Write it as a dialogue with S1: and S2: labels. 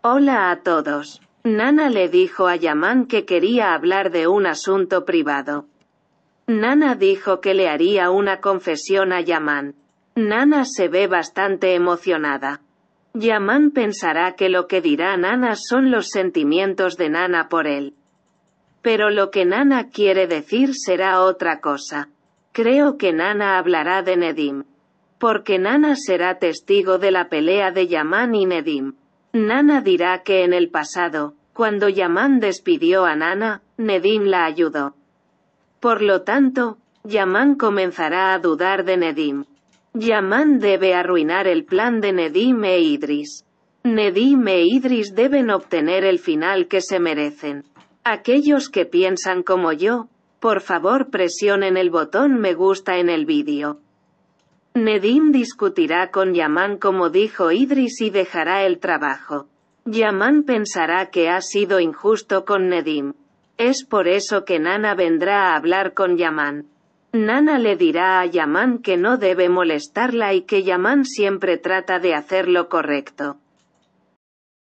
S1: Hola a todos. Nana le dijo a Yaman que quería hablar de un asunto privado. Nana dijo que le haría una confesión a Yaman. Nana se ve bastante emocionada. Yaman pensará que lo que dirá Nana son los sentimientos de Nana por él. Pero lo que Nana quiere decir será otra cosa. Creo que Nana hablará de Nedim. Porque Nana será testigo de la pelea de Yaman y Nedim. Nana dirá que en el pasado, cuando Yaman despidió a Nana, Nedim la ayudó. Por lo tanto, Yaman comenzará a dudar de Nedim. Yaman debe arruinar el plan de Nedim e Idris. Nedim e Idris deben obtener el final que se merecen. Aquellos que piensan como yo, por favor presionen el botón me gusta en el vídeo. Nedim discutirá con Yaman como dijo Idris y dejará el trabajo. Yaman pensará que ha sido injusto con Nedim. Es por eso que Nana vendrá a hablar con Yaman. Nana le dirá a Yaman que no debe molestarla y que Yaman siempre trata de hacer lo correcto.